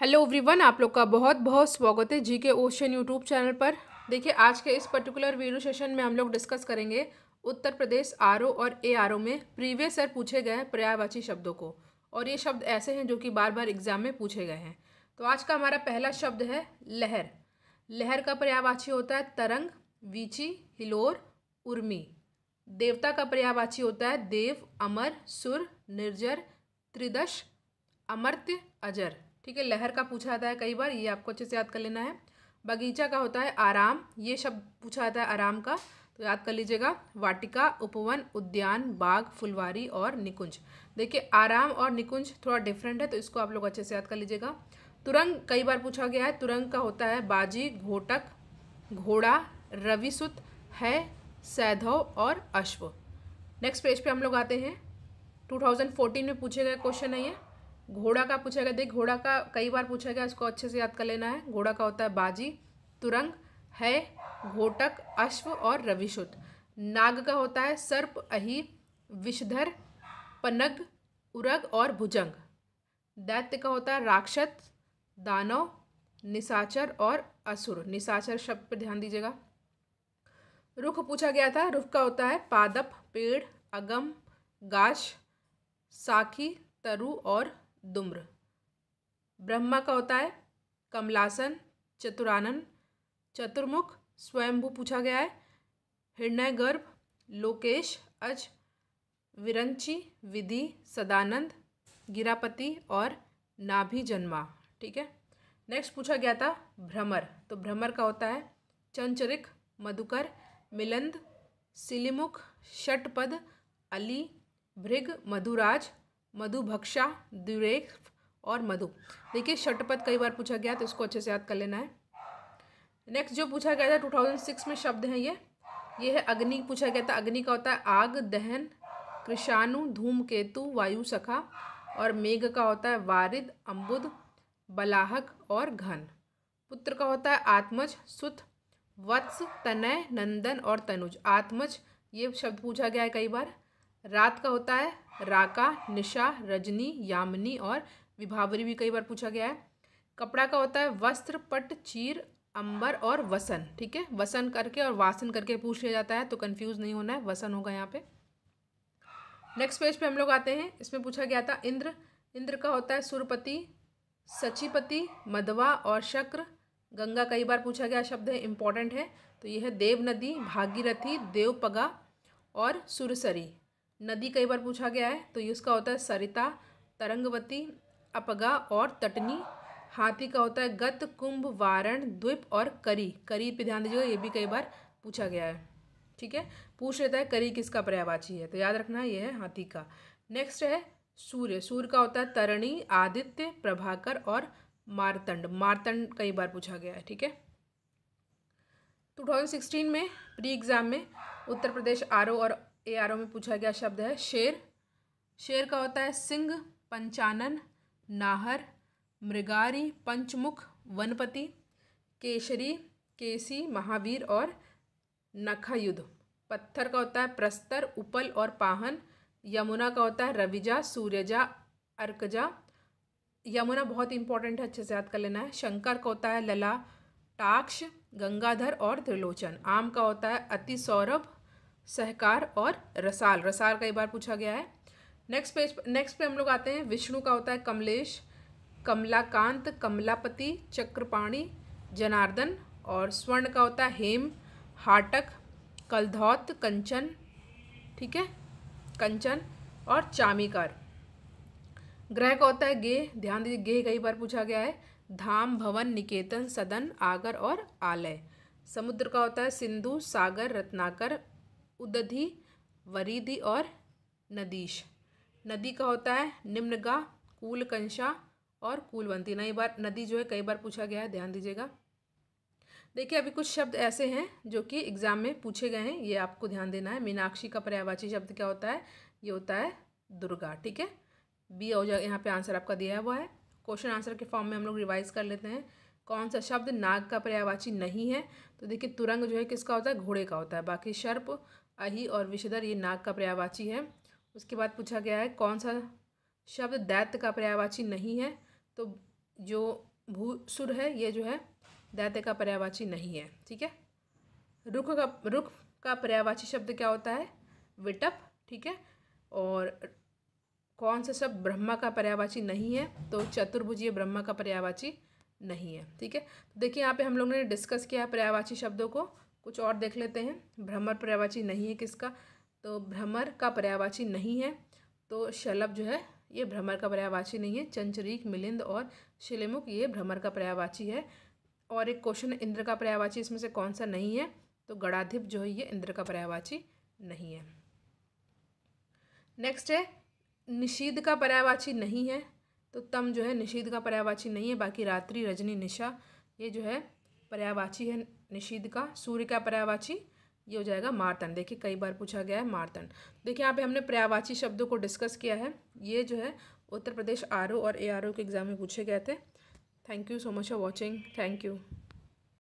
hello everyone आप लोग का बहुत बहुत स्वागत है जी के ओशन यूट्यूब चैनल पर देखिए आज के इस पर्टिकुलर वीडियो सेशन में हम लोग डिस्कस करेंगे उत्तर प्रदेश आर और ए आर में प्रीवियस ईयर पूछे गए पर्यायवाची शब्दों को और ये शब्द ऐसे हैं जो कि बार बार एग्जाम में पूछे गए हैं तो आज का हमारा पहला शब्द है लहर लहर का पर्यावाची होता है तरंग वीची हिलोर उर्मी देवता का पर्यावाची होता है देव अमर सुर निर्जर त्रिदश अमर्त्य अजर ठीक है लहर का पूछा जाता है कई बार ये आपको अच्छे से याद कर लेना है बगीचा का होता है आराम ये शब्द पूछा जाता है आराम का तो याद कर लीजिएगा वाटिका उपवन उद्यान बाग फुलवारी और निकुंज देखिए आराम और निकुंज थोड़ा डिफरेंट है तो इसको आप लोग अच्छे से याद कर लीजिएगा तुरंग कई बार पूछा गया है तुरंग का होता है बाजी घोटक घोड़ा रविसुत है सैधव और अश्व नेक्स्ट पेज पे हम लोग आते हैं 2014 में पूछे गए क्वेश्चन है ये घोड़ा का पूछा गया देख घोड़ा का कई बार पूछा गया इसको अच्छे से याद कर लेना है घोड़ा का होता है बाजी तुरंग है घोटक अश्व और रविशुत नाग का होता है सर्प अहि विषधर पनग उरग और भुजंग दैत्य का होता है राक्षस दानव निसाचर और असुर निसाचर शब्द पर ध्यान दीजिएगा रुख पूछा गया था रुख का होता है पादप पेड़ अगम गाछ साखी तरु और दुम्र ब्रह्मा का होता है कमलासन चतुरानन चतुर्मुख स्वयंभू पूछा गया है हृदय गर्भ लोकेश अज विरंची विधि सदानंद गिरापति और नाभि जन्मा ठीक है नेक्स्ट पूछा गया था भ्रमर तो भ्रमर का होता है चंचरिक मधुकर मिलंद सिलिमुख षटपद अली भृग मधुराज मधुभक्षा द्विरेख और मधु देखिए शटपथ कई बार पूछा गया तो इसको अच्छे से याद कर लेना है नेक्स्ट जो पूछा गया था टू थाउजेंड सिक्स में शब्द हैं ये ये है अग्नि पूछा गया था अग्नि का होता है आग दहन कृषाणु धूमकेतु वायु सखा और मेघ का होता है वारिद अम्बुद बलाहक और घन पुत्र का होता है आत्मज सुत वत्स तनय नंदन और तनुज आत्मज ये शब्द पूछा गया है कई बार रात का होता है राका निशा रजनी यामिनी और विभावरी भी कई बार पूछा गया है कपड़ा का होता है वस्त्र पट चीर अंबर और वसन ठीक है वसन करके और वासन करके पूछ लिया जाता है तो कंफ्यूज नहीं होना है वसन होगा यहाँ पे नेक्स्ट पेज पे हम लोग आते हैं इसमें पूछा गया था इंद्र इंद्र का होता है सुरपति सचिपति मधवा और शक्र गंगा कई बार पूछा गया शब्द है इंपॉर्टेंट है तो यह है देव नदी भागीरथी देवपगा और सुरसरी नदी कई बार पूछा गया है तो इसका होता है सरिता तरंगवती अपगा और तटनी हाथी का होता है गत कुंभ वारण द्वीप और करी करी पे ध्यान दीजिएगा ये भी कई बार पूछा गया है ठीक है पूछ लेता है करी किसका पर्यावाची है तो याद रखना ये है हाथी का नेक्स्ट है सूर्य सूर्य का होता है तरणी आदित्य प्रभाकर और मारतंड मारतंड कई बार पूछा गया है ठीक है टू में प्री एग्ज़ाम में उत्तर प्रदेश आर और ए आर ओ में पूछा गया शब्द है शेर शेर का होता है सिंह पंचानन नाहर मृगारी पंचमुख वनपति केशरी केसी महावीर और नखायुध पत्थर का होता है प्रस्तर उपल और पाहन यमुना का होता है रविजा सूर्यजा अर्कजा यमुना बहुत इंपॉर्टेंट है अच्छे से याद कर लेना है शंकर का होता है लला टाक्ष गंगाधर और त्रिलोचन आम का होता है अति सौरभ सहकार और रसाल रसाल कई बार पूछा गया है नेक्स्ट पेज नेक्स्ट पे हम लोग आते हैं विष्णु का होता है कमलेश कमलाकांत कमलापति चक्रपाणी जनार्दन और स्वर्ण का होता है हेम हाटक कलधौत कंचन ठीक है कंचन और चामीकार ग्रह का होता है गेह ध्यान दीजिए गेह कई बार पूछा गया है धाम भवन निकेतन सदन आगर और आलय समुद्र का होता है सिंधु सागर रत्नाकर उदधि वरीधि और नदीश नदी का होता है निम्नगा कूलकंशा और कूलवंती नई बार नदी जो है कई बार पूछा गया है ध्यान दीजिएगा देखिए अभी कुछ शब्द ऐसे हैं जो कि एग्ज़ाम में पूछे गए हैं ये आपको ध्यान देना है मीनाक्षी का पर्यावाची शब्द क्या होता है ये होता है दुर्गा ठीक है बी और यहाँ पे आंसर आपका दिया हुआ है क्वेश्चन आंसर के फॉर्म में हम लोग रिवाइज कर लेते हैं कौन सा शब्द नाग का पर्यावाची नहीं है तो देखिए तुरंग जो है किसका होता है घोड़े का होता है बाकी शर्प अही और विषधर ये नाग का पर्यावाची है उसके बाद पूछा गया है कौन सा शब्द दैत्य का पर्यावाची नहीं है तो जो भूसुर है ये जो है दैत्य का पर्यावाची नहीं है ठीक है रुख का रुख का पर्यावाची शब्द क्या होता है विटप ठीक है और कौन सा शब्द ब्रह्मा का पर्यावाची नहीं है तो चतुर्भुजीय ब्रह्मा का पर्यावाची नहीं है ठीक है तो देखिए यहाँ पे हम लोगों ने डिस्कस किया है पर्यावाची शब्दों को कुछ और देख लेते हैं भ्रमर पर्यावाची नहीं है किसका तो भ्रमर का पर्यावाची नहीं है तो शलभ जो है ये भ्रमर का पर्यावाची नहीं है चंचरीक मिलिंद और शिलेमुख ये भ्रमर का पर्यावाची है और एक क्वेश्चन इंद्र का पर्यावाची इसमें से कौन सा नहीं है तो गढ़ाधिप जो है ये इंद्र का पर्यावाची नहीं है नेक्स्ट है निषीद का पर्यावाची नहीं है तो तम जो है निषीद का पर्यावाची नहीं है बाकी रात्रि रजनी निशा ये जो है पर्यावाची है निषिद्ध का सूर्य का पर्यावाची ये हो जाएगा मारतन देखिए कई बार पूछा गया है मारतन देखिए यहाँ पे हमने पर्यावाची शब्दों को डिस्कस किया है ये जो है उत्तर प्रदेश आर और ए के एग्ज़ाम में पूछे गए थे thank you so much for watching thank you